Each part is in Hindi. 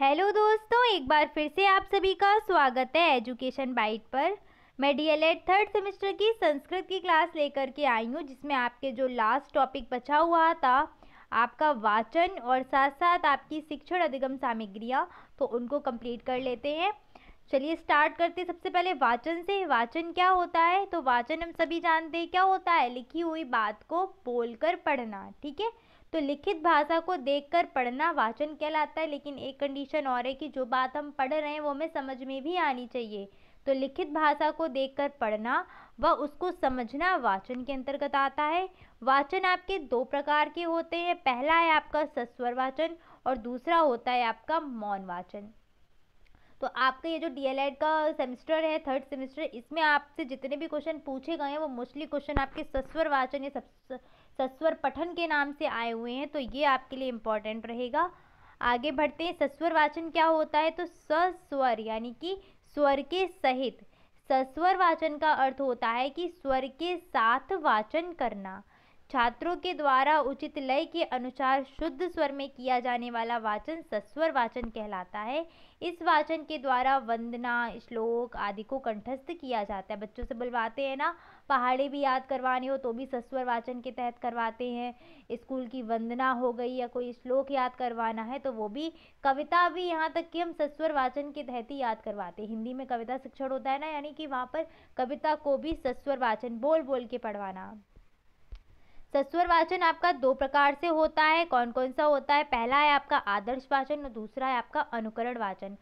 हेलो दोस्तों एक बार फिर से आप सभी का स्वागत है एजुकेशन बाइट पर मैं डीएलएड थर्ड सेमेस्टर की संस्कृत की क्लास लेकर के आई हूँ जिसमें आपके जो लास्ट टॉपिक बचा हुआ था आपका वाचन और साथ साथ आपकी शिक्षण अधिगम सामग्रियाँ तो उनको कंप्लीट कर लेते हैं चलिए स्टार्ट करते हैं सबसे पहले वाचन से वाचन क्या होता है तो वाचन हम सभी जानते हैं क्या होता है लिखी हुई बात को बोलकर पढ़ना ठीक है तो लिखित भाषा को देखकर पढ़ना वाचन कहलाता है लेकिन एक कंडीशन और है कि जो बात हम पढ़ रहे हैं वो हमें समझ में भी आनी चाहिए तो लिखित भाषा को देखकर पढ़ना व उसको समझना वाचन के अंतर्गत आता है वाचन आपके दो प्रकार के होते हैं पहला है आपका सस्वर वाचन और दूसरा होता है आपका मौन वाचन तो आपका ये जो डी का सेमेस्टर है थर्ड सेमेस्टर इसमें आपसे जितने भी क्वेश्चन पूछे गए हैं वो मोस्टली क्वेश्चन आपके सस्वर वाचन या सस्वर पठन के नाम से आए हुए हैं तो ये आपके लिए इम्पॉर्टेंट रहेगा आगे बढ़ते हैं सस्वर वाचन क्या होता है तो सस्वर यानी कि स्वर के सहित सस्वर वाचन का अर्थ होता है कि स्वर के साथ वाचन करना छात्रों के द्वारा उचित लय के अनुसार शुद्ध स्वर में किया जाने वाला वाचन सस्वर वाचन कहलाता है इस वाचन के द्वारा वंदना श्लोक आदि को कंठस्थ किया जाता है बच्चों से बुलवाते हैं ना पहाड़ी भी याद करवानी हो तो भी सस्वर वाचन के तहत करवाते हैं स्कूल की वंदना हो गई या कोई श्लोक याद करवाना है तो वो भी कविता भी यहाँ तक कि हम सस्वर वाचन के तहत ही याद करवाते हैं हिंदी में कविता शिक्षण होता है ना यानी कि वहाँ पर कविता को भी सस्वर वाचन बोल बोल के पढ़वाना सस्वर वाचन आपका दो प्रकार से होता है कौन कौन सा होता है पहला है आपका आदर्श वाचन और दूसरा है आपका अनुकरण वाचन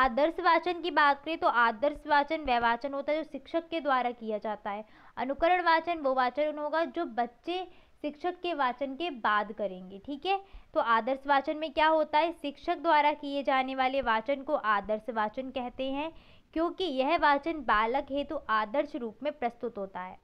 आदर्श वाचन की बात करें तो आदर्श वाचन वह वाचन होता है जो शिक्षक के द्वारा किया जाता है अनुकरण वाचन वो वाचन होगा जो बच्चे शिक्षक के वाचन के बाद करेंगे ठीक है तो आदर्श वाचन में क्या होता है शिक्षक द्वारा किए जाने वाले वाचन को आदर्श वाचन कहते हैं क्योंकि यह वाचन बालक हेतु तो आदर्श रूप में प्रस्तुत होता है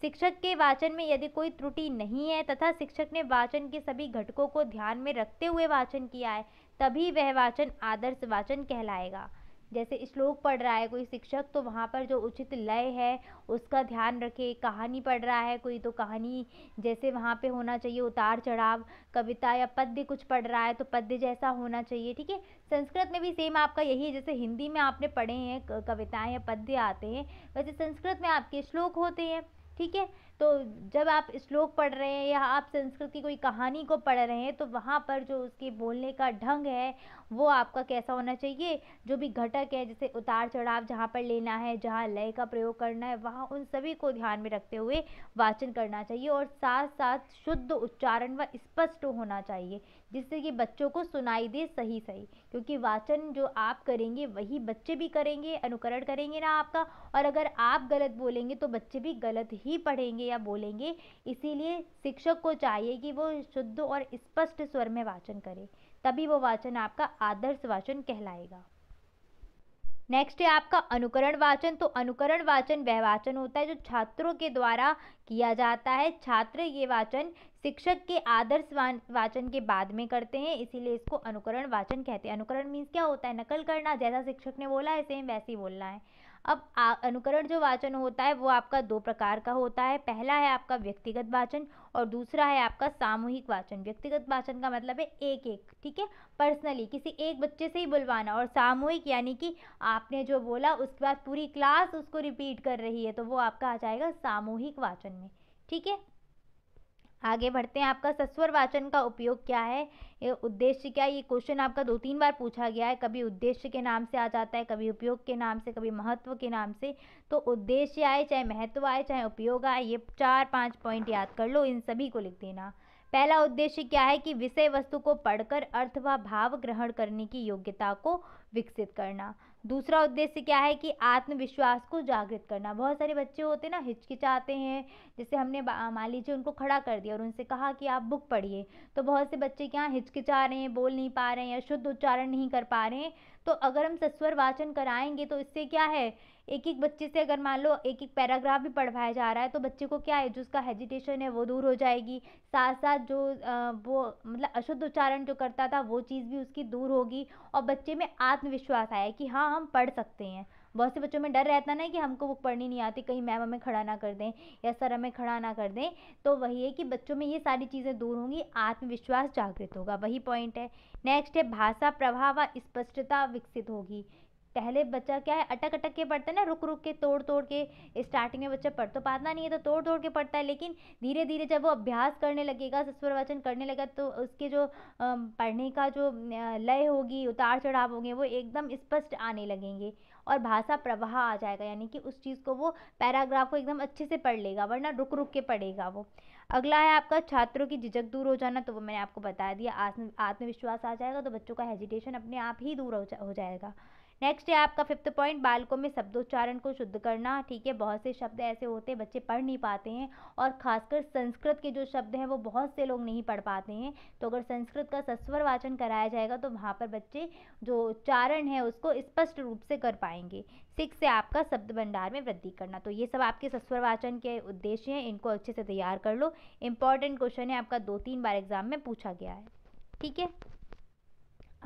शिक्षक के वाचन में यदि कोई त्रुटि नहीं है तथा शिक्षक ने वाचन के सभी घटकों को ध्यान में रखते हुए वाचन किया है तभी वह वाचन आदर्श वाचन कहलाएगा जैसे श्लोक पढ़ रहा है कोई शिक्षक तो वहाँ पर जो उचित लय है उसका ध्यान रखे कहानी पढ़ रहा है कोई तो कहानी जैसे वहाँ पे होना चाहिए उतार चढ़ाव कविता या पद्य कुछ पढ़ रहा है तो पद्य जैसा होना चाहिए ठीक है संस्कृत में भी सेम आपका यही है जैसे हिंदी में आपने पढ़े हैं कविताएँ या पद्य आते हैं वैसे संस्कृत में आपके श्लोक होते हैं ठीक है तो जब आप श्लोक पढ़ रहे हैं या आप संस्कृत की कोई कहानी को पढ़ रहे हैं तो वहाँ पर जो उसके बोलने का ढंग है वो आपका कैसा होना चाहिए जो भी घटक है जैसे उतार चढ़ाव जहाँ पर लेना है जहाँ लय का प्रयोग करना है वहाँ उन सभी को ध्यान में रखते हुए वाचन करना चाहिए और साथ साथ शुद्ध उच्चारण व स्पष्ट होना चाहिए जिससे कि बच्चों को सुनाई दे सही सही क्योंकि वाचन जो आप करेंगे वही बच्चे भी करेंगे अनुकरण करेंगे ना आपका और अगर आप गलत बोलेंगे तो बच्चे भी गलत ही पढ़ेंगे या बोलेंगे इसीलिए शिक्षक को चाहिए कि वो शुद्ध और स्पष्ट स्वर में वाचन करे तभी वो वाचन आपका आदर्श वाचन कहलाएगा नेक्स्ट है आपका अनुकरण वाचन तो अनुकरण वाचन वह वाचन होता है जो छात्रों के द्वारा किया जाता है छात्र ये वाचन शिक्षक के आदर्श वाचन के बाद में करते हैं इसीलिए इसको अनुकरण वाचन कहते हैं अनुकरण मीन्स क्या होता है नकल करना जैसा शिक्षक ने बोला है सेम वैसे ही बोलना है अब आ, अनुकरण जो वाचन होता है वो आपका दो प्रकार का होता है पहला है आपका व्यक्तिगत वाचन और दूसरा है आपका सामूहिक वाचन व्यक्तिगत वाचन का मतलब है एक एक ठीक है पर्सनली किसी एक बच्चे से ही बुलवाना और सामूहिक यानी कि आपने जो बोला उसके बाद पूरी क्लास उसको रिपीट कर रही है तो वो आपका आ जाएगा सामूहिक वाचन में ठीक है आगे बढ़ते हैं आपका सस्वर वाचन का उपयोग क्या है उद्देश्य क्या है ये क्वेश्चन आपका दो तीन बार पूछा गया है कभी उद्देश्य के नाम से आ जाता है कभी उपयोग के नाम से कभी महत्व के नाम से तो उद्देश्य आए चाहे महत्व आए चाहे उपयोग आए ये चार पाँच पॉइंट याद कर लो इन सभी को लिख देना पहला उद्देश्य क्या है कि विषय वस्तु को पढ़कर अर्थ व भाव ग्रहण करने की योग्यता को विकसित करना दूसरा उद्देश्य क्या है कि आत्मविश्वास को जागृत करना बहुत सारे बच्चे होते ना हिचकिचाते हैं जैसे हमने मान लीजिए उनको खड़ा कर दिया और उनसे कहा कि आप बुक पढ़िए तो बहुत से बच्चे क्या हिचकिचा रहे हैं बोल नहीं पा रहे हैं या शुद्ध उच्चारण नहीं कर पा रहे हैं तो अगर हम सस्वर वाचन कराएंगे तो इससे क्या है एक एक बच्चे से अगर मान लो एक एक पैराग्राफ भी पढ़वाया जा रहा है तो बच्चे को क्या है जो उसका हेजिटेशन है वो दूर हो जाएगी साथ साथ जो वो मतलब अशुद्ध उच्चारण जो करता था वो चीज़ भी उसकी दूर होगी और बच्चे में आत्मविश्वास आया कि हाँ हम पढ़ सकते हैं बहुत से बच्चों में डर रहता ना कि हमको बुक पढ़नी नहीं आती कहीं मैम हमें खड़ा ना कर दें या सर हमें खड़ा ना कर दें तो वही है कि बच्चों में ये सारी चीज़ें दूर होंगी आत्मविश्वास जागृत होगा वही पॉइंट है नेक्स्ट है भाषा प्रभाव व स्पष्टता विकसित होगी पहले बच्चा क्या है अटक अटक के पढ़ता है ना रुक रुक के तोड़ तोड़ के स्टार्टिंग में बच्चा पढ़ तो पाता नहीं है तो तोड़ तोड़ के पढ़ता है लेकिन धीरे धीरे जब वो अभ्यास करने लगेगा सस्वर वचन करने लगा तो उसके जो पढ़ने का जो लय होगी उतार चढ़ाव होंगे वो एकदम स्पष्ट आने लगेंगे और भाषा प्रवाह आ जाएगा यानी कि उस चीज़ को वो पैराग्राफ को एकदम अच्छे से पढ़ लेगा वरना रुक रुक के पढ़ेगा वो अगला है आपका छात्रों की झिझक दूर हो जाना तो वो मैंने आपको बता दिया आत्मविश्वास आ जाएगा तो बच्चों का हेजिटेशन अपने आप ही दूर हो, जा, हो जाएगा नेक्स्ट है आपका फिफ्थ पॉइंट बालकों में शब्दोच्चारण को शुद्ध करना ठीक है बहुत से शब्द ऐसे होते हैं बच्चे पढ़ नहीं पाते हैं और खासकर संस्कृत के जो शब्द हैं वो बहुत से लोग नहीं पढ़ पाते हैं तो अगर संस्कृत का सस्वर वाचन कराया जाएगा तो वहाँ पर बच्चे जो उच्चारण है उसको स्पष्ट रूप से कर पाएंगे सिक्स से आपका शब्द भंडार में वृद्धि करना तो ये सब आपके सस्वर वाचन के उद्देश्य हैं इनको अच्छे से तैयार कर लो इंपॉर्टेंट क्वेश्चन है आपका दो तीन बार एग्जाम में पूछा गया है ठीक है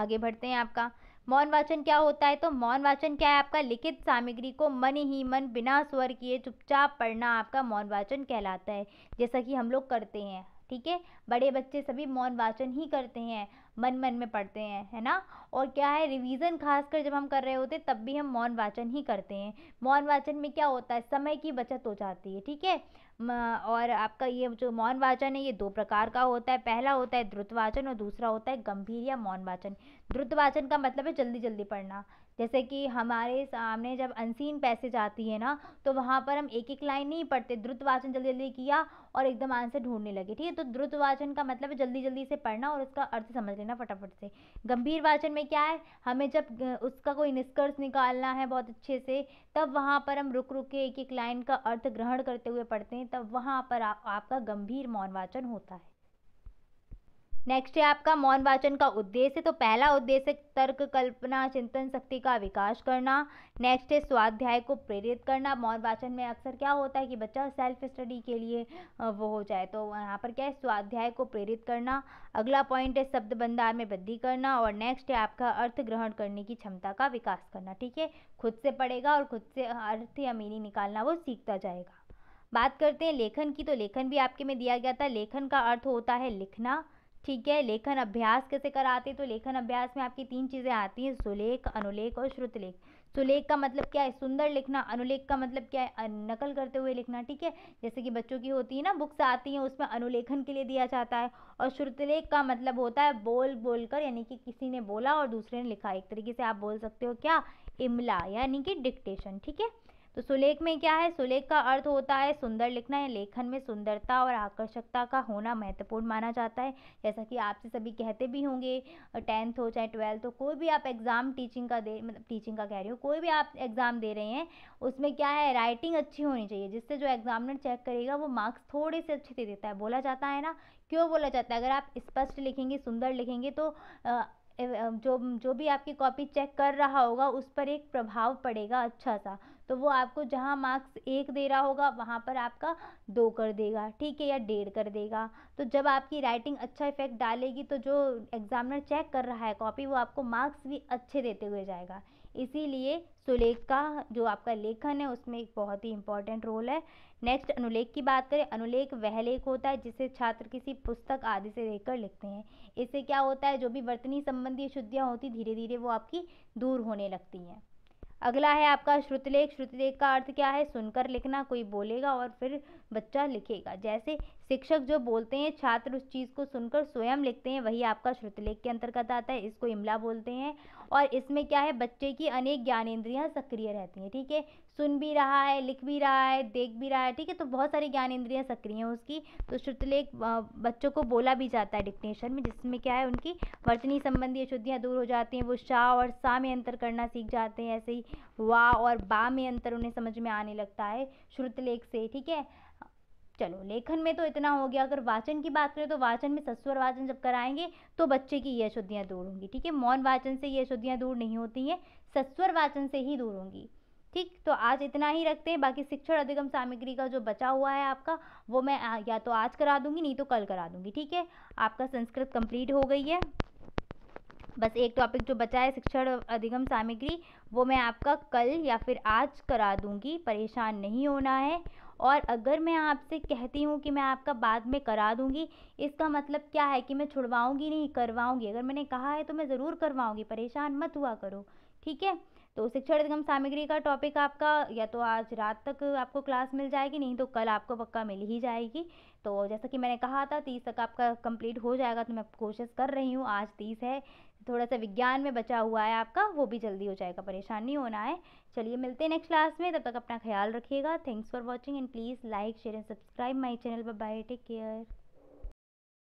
आगे बढ़ते हैं आपका मौन वाचन क्या होता है तो मौन वाचन क्या है आपका लिखित सामग्री को मन ही मन बिना स्वर किए चुपचाप पढ़ना आपका मौन वाचन कहलाता है जैसा कि हम लोग करते हैं ठीक है बड़े बच्चे सभी मौन वाचन ही करते हैं मन मन में पढ़ते हैं है ना और क्या है रिवीजन खासकर जब हम कर रहे होते हैं तब भी हम मौन वाचन ही करते हैं मौन वाचन में क्या होता है समय की बचत हो जाती है ठीक है और आपका ये जो मौन वाचन है ये दो प्रकार का होता है पहला होता है द्रुत वाचन और दूसरा होता है गंभीर या मौन वाचन द्रुत वाचन का मतलब है जल्दी जल्दी पढ़ना जैसे कि हमारे सामने जब अनसीन पैसेज आती है ना तो वहाँ पर हम एक एक लाइन नहीं पढ़ते द्रुत वाचन जल्दी जल्दी किया और एकदम आंसर ढूंढने लगे ठीक है तो द्रुत वाचन का मतलब है जल्दी जल्दी से पढ़ना और उसका अर्थ समझ लेना फटाफट से गंभीर वाचन में क्या है हमें जब उसका कोई निष्कर्ष निकालना है बहुत अच्छे से तब वहाँ पर हम रुक रुक के एक एक लाइन का अर्थ ग्रहण करते हुए पढ़ते हैं तब वहाँ पर आ, आपका गंभीर मौन वाचन होता है नेक्स्ट है आपका मौन वाचन का उद्देश्य तो पहला उद्देश्य तर्क कल्पना चिंतन शक्ति का विकास करना नेक्स्ट है स्वाध्याय को प्रेरित करना मौन वाचन में अक्सर क्या होता है कि बच्चा सेल्फ स्टडी के लिए वो हो जाए तो यहाँ पर क्या है स्वाध्याय को प्रेरित करना अगला पॉइंट है शब्द भंडार में वृद्धि करना और नेक्स्ट है आपका अर्थ ग्रहण करने की क्षमता का विकास करना ठीक है खुद से पढ़ेगा और खुद से अर्थ या मीनिंग निकालना वो सीखता जाएगा बात करते हैं लेखन की तो लेखन भी आपके में दिया गया था लेखन का अर्थ होता है लिखना ठीक है लेखन अभ्यास कैसे कराते तो लेखन अभ्यास में आपकी तीन चीज़ें आती हैं सुलेख अनुलेख और श्रुतलेख सुलेख का मतलब क्या है सुंदर लिखना अनुलेख का मतलब क्या है नकल करते हुए लिखना ठीक है जैसे कि बच्चों की होती है ना बुक्स आती हैं उसमें अनुलेखन के लिए दिया जाता है और श्रुतलेख का मतलब होता है बोल बोल कर यानी कि किसी ने बोला और दूसरे ने लिखा एक तरीके से आप बोल सकते हो क्या इमला यानी कि डिक्टेशन ठीक है तो सुलेख में क्या है सुलेख का अर्थ होता है सुंदर लिखना या लेखन में सुंदरता और आकर्षकता का होना महत्वपूर्ण माना जाता है जैसा कि आपसे सभी कहते भी होंगे टेंथ हो चाहे ट्वेल्थ हो कोई भी आप एग्ज़ाम टीचिंग का दे मतलब टीचिंग का कह रही हो कोई भी आप एग्ज़ाम दे रहे हैं उसमें क्या है राइटिंग अच्छी होनी चाहिए जिससे जो एग्जामिनर चेक करेगा वो मार्क्स थोड़े से अच्छे दे देता है बोला जाता है ना क्यों बोला जाता है अगर आप स्पष्ट लिखेंगे सुंदर लिखेंगे तो जो जो भी आपकी कॉपी चेक कर रहा होगा उस पर एक प्रभाव पड़ेगा अच्छा सा तो वो आपको जहाँ मार्क्स एक दे रहा होगा वहाँ पर आपका दो कर देगा ठीक है या डेढ़ कर देगा तो जब आपकी राइटिंग अच्छा इफेक्ट डालेगी तो जो एग्जामिनर चेक कर रहा है कॉपी वो आपको मार्क्स भी अच्छे देते हुए जाएगा इसीलिए सुलेख का जो आपका लेखन है उसमें एक बहुत ही इंपॉर्टेंट रोल है नेक्स्ट अनुलेख की बात करें अनुलेख वह लेख होता है जिसे छात्र किसी पुस्तक आदि से देखकर लिखते हैं इससे क्या होता है जो भी वर्तनी संबंधी शुद्धियाँ होती धीरे धीरे वो आपकी दूर होने लगती हैं अगला है आपका श्रुतलेख श्रुतलेख का अर्थ क्या है सुनकर लिखना कोई बोलेगा और फिर बच्चा लिखेगा जैसे शिक्षक जो बोलते हैं छात्र उस चीज़ को सुनकर स्वयं लिखते हैं वही आपका श्रुतलेख के अंतर्गत आता है इसको इमला बोलते हैं और इसमें क्या है बच्चे की अनेक ज्ञानेन्द्रियाँ सक्रिय रहती हैं ठीक है सुन भी रहा है लिख भी रहा है देख भी रहा है ठीक है तो बहुत सारी ज्ञानेन्द्रियाँ सक्रिय हैं उसकी तो श्रुतलेख बच्चों को बोला भी जाता है डिक्टेशन में जिसमें क्या है उनकी वर्तनी संबंधी अशुद्धियाँ दूर हो जाती हैं वो शाह और सा में अंतर करना सीख जाते हैं ऐसे ही वाह और बा में अंतर उन्हें समझ में आने लगता है श्रुतलेख से ठीक है चलो लेखन में तो इतना हो गया अगर वाचन की बात करें तो वाचन में सस्वर वाचन जब कराएंगे तो बच्चे की ये अशुद्धियाँ दूर होंगी ठीक है मौन वाचन से ये अशुद्धियाँ दूर नहीं होती हैं सस्वर वाचन से ही दूर होंगी ठीक तो आज इतना ही रखते हैं बाकी शिक्षण अधिगम सामग्री का जो बचा हुआ है आपका वो मैं या तो आज करा दूंगी नहीं तो कल करा दूंगी ठीक है आपका संस्कृत कंप्लीट हो गई है बस एक टॉपिक जो बचा है शिक्षण अधिगम सामग्री वो मैं आपका कल या फिर आज करा दूंगी परेशान नहीं होना है और अगर मैं आपसे कहती हूँ कि मैं आपका बाद में करा दूँगी इसका मतलब क्या है कि मैं छुड़वाऊँगी नहीं करवाऊँगी अगर मैंने कहा है तो मैं ज़रूर करवाऊँगी परेशान मत हुआ करो ठीक है तो शिक्षण निगम सामग्री का टॉपिक आपका या तो आज रात तक आपको क्लास मिल जाएगी नहीं तो कल आपको पक्का मिल ही जाएगी तो जैसा कि मैंने कहा था तीस तक आपका कंप्लीट हो जाएगा तो मैं कोशिश कर रही हूँ आज तीस है थोड़ा सा विज्ञान में बचा हुआ है आपका वो भी जल्दी हो जाएगा परेशान नहीं होना है चलिए मिलते हैं नेक्स्ट क्लास में तब तक अपना ख्याल रखिएगा thanks for watching and please like share and subscribe my channel bye take care